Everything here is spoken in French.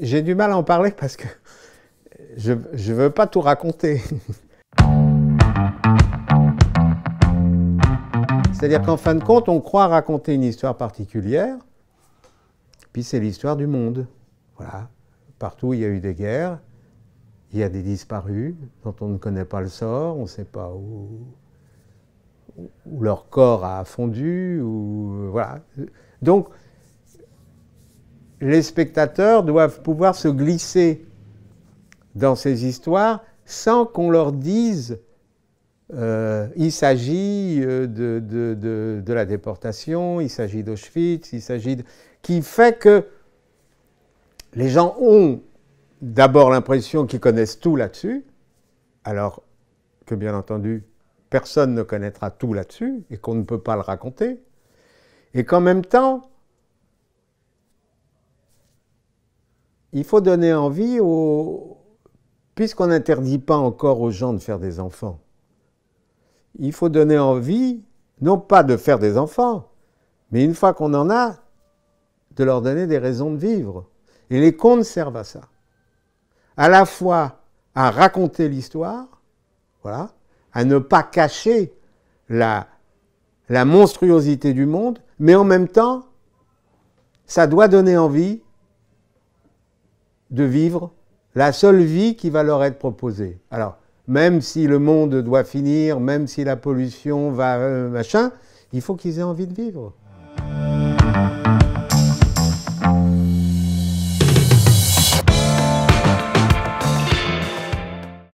J'ai du mal à en parler parce que je ne veux pas tout raconter. C'est-à-dire qu'en fin de compte, on croit raconter une histoire particulière, puis c'est l'histoire du monde. Voilà. Partout, il y a eu des guerres, il y a des disparus dont on ne connaît pas le sort, on ne sait pas où, où leur corps a fondu, ou voilà. Donc, les spectateurs doivent pouvoir se glisser dans ces histoires sans qu'on leur dise euh, il s'agit euh, de, de, de, la déportation, il s'agit d'Auschwitz, il s'agit de... qui fait que les gens ont d'abord l'impression qu'ils connaissent tout là-dessus, alors que bien entendu, personne ne connaîtra tout là-dessus et qu'on ne peut pas le raconter, et qu'en même temps, il faut donner envie aux. Puisqu'on n'interdit pas encore aux gens de faire des enfants, il faut donner envie, non pas de faire des enfants, mais une fois qu'on en a, de leur donner des raisons de vivre. Et les contes servent à ça. À la fois à raconter l'histoire, voilà, à ne pas cacher la monstruosité du monde, mais en même temps, ça doit donner envie de vivre la seule vie qui va leur être proposée. Alors, même si le monde doit finir, même si la pollution va euh, machin, il faut qu'ils aient envie de vivre.